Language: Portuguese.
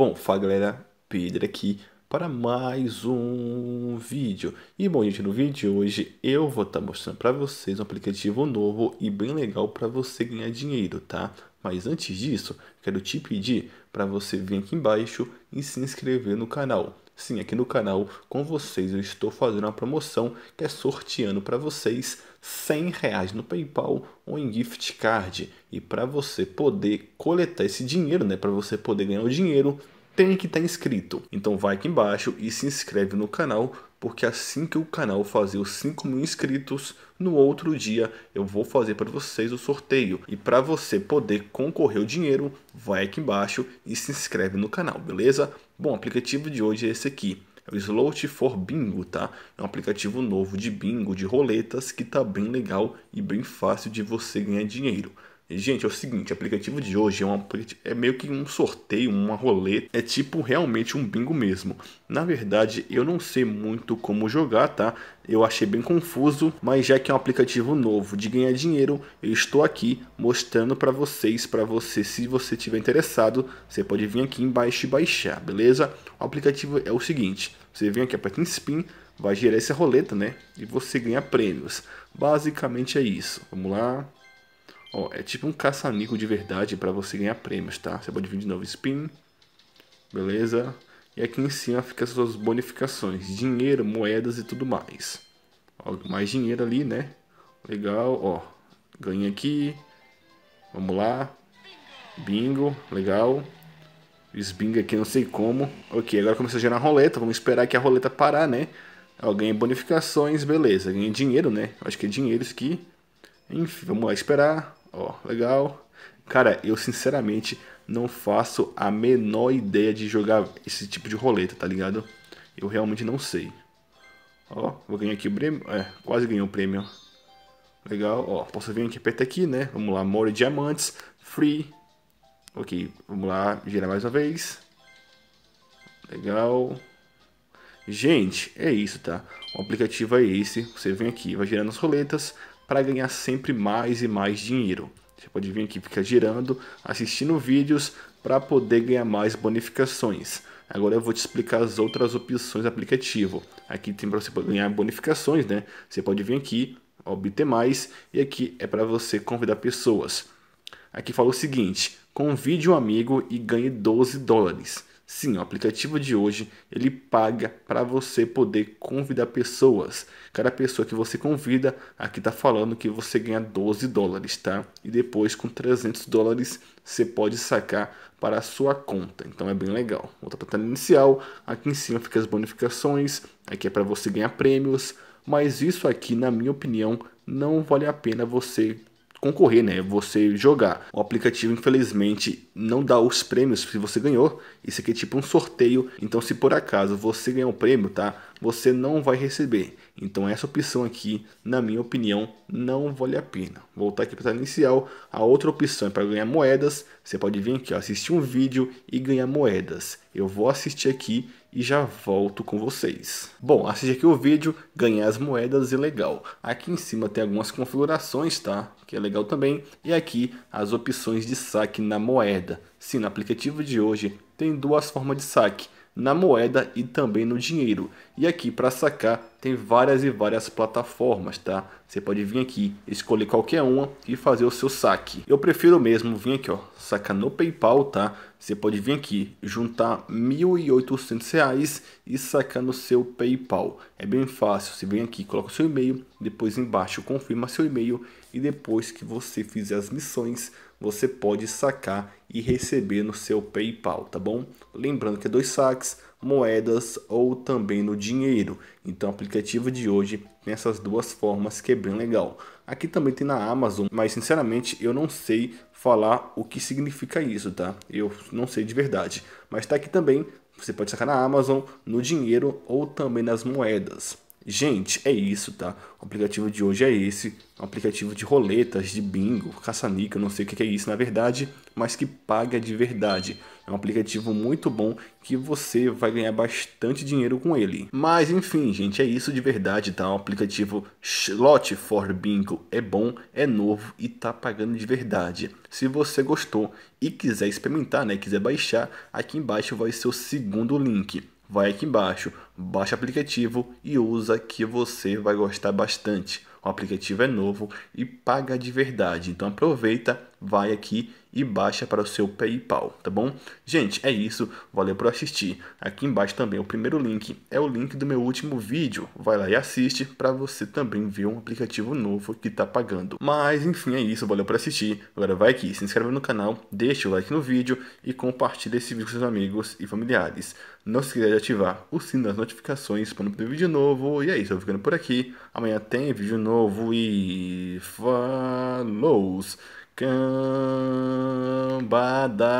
Bom, fala galera, Pedro aqui para mais um vídeo. E bom gente, no vídeo de hoje eu vou estar tá mostrando para vocês um aplicativo novo e bem legal para você ganhar dinheiro, tá? Mas antes disso, quero te pedir para você vir aqui embaixo e se inscrever no canal. Sim, aqui no canal com vocês eu estou fazendo uma promoção que é sorteando para vocês 100 reais no PayPal ou em gift card. E para você poder coletar esse dinheiro, né, para você poder ganhar o dinheiro, tem que estar tá inscrito. Então vai aqui embaixo e se inscreve no canal porque assim que o canal fazer os 5 mil inscritos, no outro dia eu vou fazer para vocês o sorteio. E para você poder concorrer o dinheiro, vai aqui embaixo e se inscreve no canal, beleza? Bom, o aplicativo de hoje é esse aqui. É o Slot for Bingo, tá? É um aplicativo novo de bingo, de roletas, que tá bem legal e bem fácil de você ganhar dinheiro. Gente, é o seguinte, o aplicativo de hoje é, um, é meio que um sorteio, uma roleta, é tipo realmente um bingo mesmo. Na verdade, eu não sei muito como jogar, tá? Eu achei bem confuso, mas já que é um aplicativo novo de ganhar dinheiro, eu estou aqui mostrando para vocês, para você, se você tiver interessado, você pode vir aqui embaixo e baixar, beleza? O aplicativo é o seguinte, você vem aqui, aperta em spin, vai girar essa roleta, né? E você ganha prêmios. Basicamente é isso. Vamos lá. Ó, é tipo um caça-níquel de verdade para você ganhar prêmios, tá? Você pode vir de novo spin. Beleza? E aqui em cima fica as suas bonificações. Dinheiro, moedas e tudo mais. Ó, mais dinheiro ali, né? Legal, ó. ganha aqui. Vamos lá. Bingo, legal. espinga aqui, não sei como. Ok, agora começou a gerar roleta. Vamos esperar que a roleta parar, né? Ó, ganhei bonificações, beleza. ganha dinheiro, né? Acho que é dinheiro isso aqui. Enfim, vamos lá esperar. Ó, legal. Cara, eu sinceramente não faço a menor ideia de jogar esse tipo de roleta, tá ligado? Eu realmente não sei. Ó, vou ganhar aqui o prêmio. É, quase ganhei o prêmio. Legal, ó. Posso vir aqui, perto aqui, né? Vamos lá, more diamantes, free. Ok, vamos lá, girar mais uma vez. Legal. Gente, é isso, tá? O aplicativo é esse. Você vem aqui, vai girando as roletas, para ganhar sempre mais e mais dinheiro. Você pode vir aqui ficar girando, assistindo vídeos para poder ganhar mais bonificações. Agora eu vou te explicar as outras opções do aplicativo. Aqui tem para você ganhar bonificações, né? Você pode vir aqui, obter mais e aqui é para você convidar pessoas. Aqui fala o seguinte: convide um amigo e ganhe 12 dólares. Sim, o aplicativo de hoje ele paga para você poder convidar pessoas. Cada pessoa que você convida, aqui está falando que você ganha 12 dólares, tá? E depois com 300 dólares você pode sacar para a sua conta. Então é bem legal. Volta para a tela inicial, aqui em cima fica as bonificações, aqui é para você ganhar prêmios, mas isso aqui, na minha opinião, não vale a pena você concorrer, né? É você jogar. O aplicativo, infelizmente, não dá os prêmios se você ganhou. Isso aqui é tipo um sorteio. Então, se por acaso você ganhar um prêmio, tá? Você não vai receber. Então, essa opção aqui, na minha opinião, não vale a pena. Voltar aqui para a inicial. A outra opção é para ganhar moedas. Você pode vir aqui, ó, assistir um vídeo e ganhar moedas. Eu vou assistir aqui e já volto com vocês. Bom, assiste aqui o vídeo, ganhar as moedas e legal. Aqui em cima tem algumas configurações, tá? Que é legal também. E aqui as opções de saque na moeda. Sim, no aplicativo de hoje tem duas formas de saque na moeda e também no dinheiro. E aqui para sacar tem várias e várias plataformas, tá? Você pode vir aqui, escolher qualquer uma e fazer o seu saque. Eu prefiro mesmo vir aqui, ó, sacar no PayPal, tá? Você pode vir aqui, juntar R$ 1.800 e sacar no seu PayPal. É bem fácil, você vem aqui, coloca o seu e-mail, depois embaixo confirma seu e-mail e depois que você fizer as missões, você pode sacar e receber no seu PayPal, tá bom? Lembrando que é dois saques, moedas ou também no dinheiro. Então o aplicativo de hoje tem essas duas formas que é bem legal. Aqui também tem na Amazon, mas sinceramente eu não sei falar o que significa isso, tá? Eu não sei de verdade. Mas tá aqui também, você pode sacar na Amazon, no dinheiro ou também nas moedas. Gente, é isso, tá? O aplicativo de hoje é esse, um aplicativo de roletas, de bingo, caça-níquel, não sei o que é isso na verdade, mas que paga de verdade. É um aplicativo muito bom que você vai ganhar bastante dinheiro com ele. Mas enfim, gente, é isso de verdade, tá? O aplicativo Slot for Bingo é bom, é novo e tá pagando de verdade. Se você gostou e quiser experimentar, né, quiser baixar, aqui embaixo vai ser o segundo link vai aqui embaixo, baixa o aplicativo e usa que você vai gostar bastante. O aplicativo é novo e paga de verdade, então aproveita vai aqui e baixa para o seu PayPal, tá bom? Gente, é isso. Valeu por assistir. Aqui embaixo também o primeiro link é o link do meu último vídeo. Vai lá e assiste para você também ver um aplicativo novo que tá pagando. Mas enfim, é isso. Valeu por assistir. Agora vai aqui, se inscreve no canal, deixa o like no vídeo e compartilha esse vídeo com seus amigos e familiares. Não se esqueça de ativar o sino das notificações para não perder vídeo novo. E é isso, eu vou ficando por aqui. Amanhã tem vídeo novo e... Falou! Cambada.